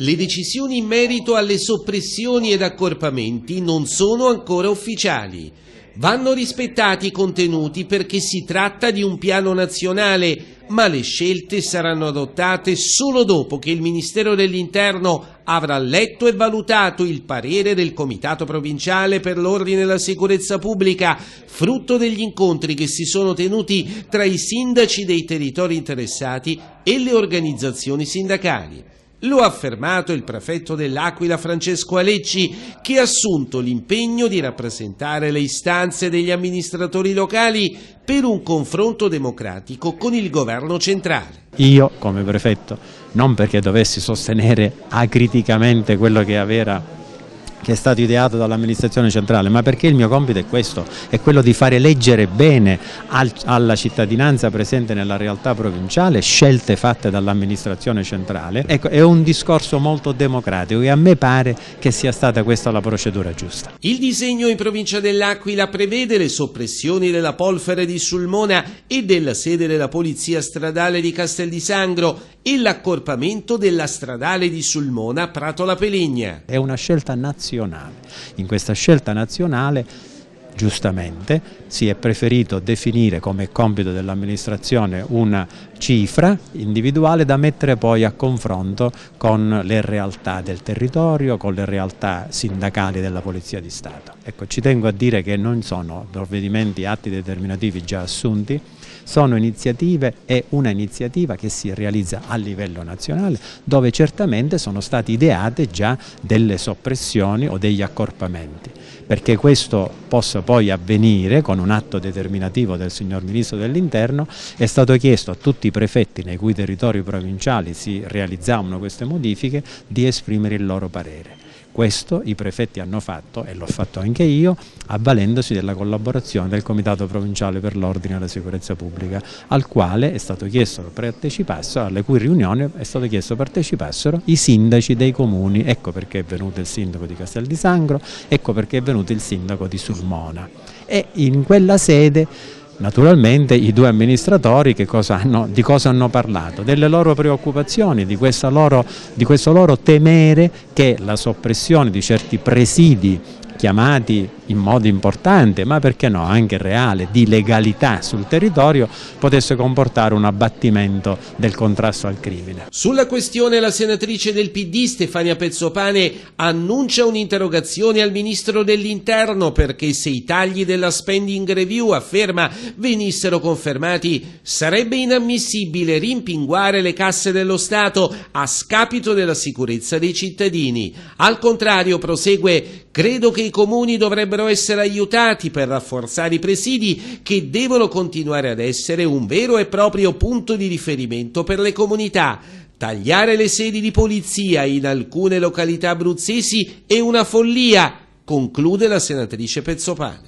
Le decisioni in merito alle soppressioni ed accorpamenti non sono ancora ufficiali. Vanno rispettati i contenuti perché si tratta di un piano nazionale, ma le scelte saranno adottate solo dopo che il Ministero dell'Interno avrà letto e valutato il parere del Comitato Provinciale per l'Ordine e la Sicurezza Pubblica, frutto degli incontri che si sono tenuti tra i sindaci dei territori interessati e le organizzazioni sindacali. Lo ha affermato il prefetto dell'Aquila Francesco Alecci, che ha assunto l'impegno di rappresentare le istanze degli amministratori locali per un confronto democratico con il governo centrale. Io come prefetto, non perché dovessi sostenere acriticamente quello che era che è stato ideato dall'amministrazione centrale, ma perché il mio compito è questo, è quello di fare leggere bene al, alla cittadinanza presente nella realtà provinciale scelte fatte dall'amministrazione centrale. Ecco, è un discorso molto democratico e a me pare che sia stata questa la procedura giusta. Il disegno in provincia dell'Aquila prevede le soppressioni della polvere di Sulmona e della sede della Polizia Stradale di Castel di Sangro e l'accorpamento della stradale di Sulmona a Prato la Peligna. È una scelta nazionale nazionale. In questa scelta nazionale giustamente si è preferito definire come compito dell'amministrazione una cifra individuale da mettere poi a confronto con le realtà del territorio, con le realtà sindacali della Polizia di Stato. Ecco, ci tengo a dire che non sono provvedimenti, atti determinativi già assunti, sono iniziative, e una iniziativa che si realizza a livello nazionale dove certamente sono state ideate già delle soppressioni o degli accorpamenti. Perché questo possa poi avvenire con un atto determinativo del signor Ministro dell'Interno è stato chiesto a tutti i prefetti nei cui territori provinciali si realizzavano queste modifiche di esprimere il loro parere. Questo i prefetti hanno fatto, e l'ho fatto anche io, avvalendosi della collaborazione del Comitato Provinciale per l'Ordine e la Sicurezza Pubblica, al quale è stato chiesto che partecipassero, alle cui riunioni è stato chiesto partecipassero i sindaci dei comuni. Ecco perché è venuto il sindaco di Castel di Sangro, ecco perché è venuto il sindaco di Sulmona. E in quella sede Naturalmente i due amministratori cosa hanno, di cosa hanno parlato? Delle loro preoccupazioni, di, loro, di questo loro temere che la soppressione di certi presidi chiamati in modo importante, ma perché no, anche reale, di legalità sul territorio, potesse comportare un abbattimento del contrasto al crimine. Sulla questione la senatrice del PD Stefania Pezzopane annuncia un'interrogazione al Ministro dell'Interno perché se i tagli della spending review, afferma, venissero confermati, sarebbe inammissibile rimpinguare le casse dello Stato a scapito della sicurezza dei cittadini. Al contrario, prosegue, credo che i comuni dovrebbero dovrebbero essere aiutati per rafforzare i presidi che devono continuare ad essere un vero e proprio punto di riferimento per le comunità. Tagliare le sedi di polizia in alcune località abruzzesi è una follia, conclude la senatrice Pezzopane.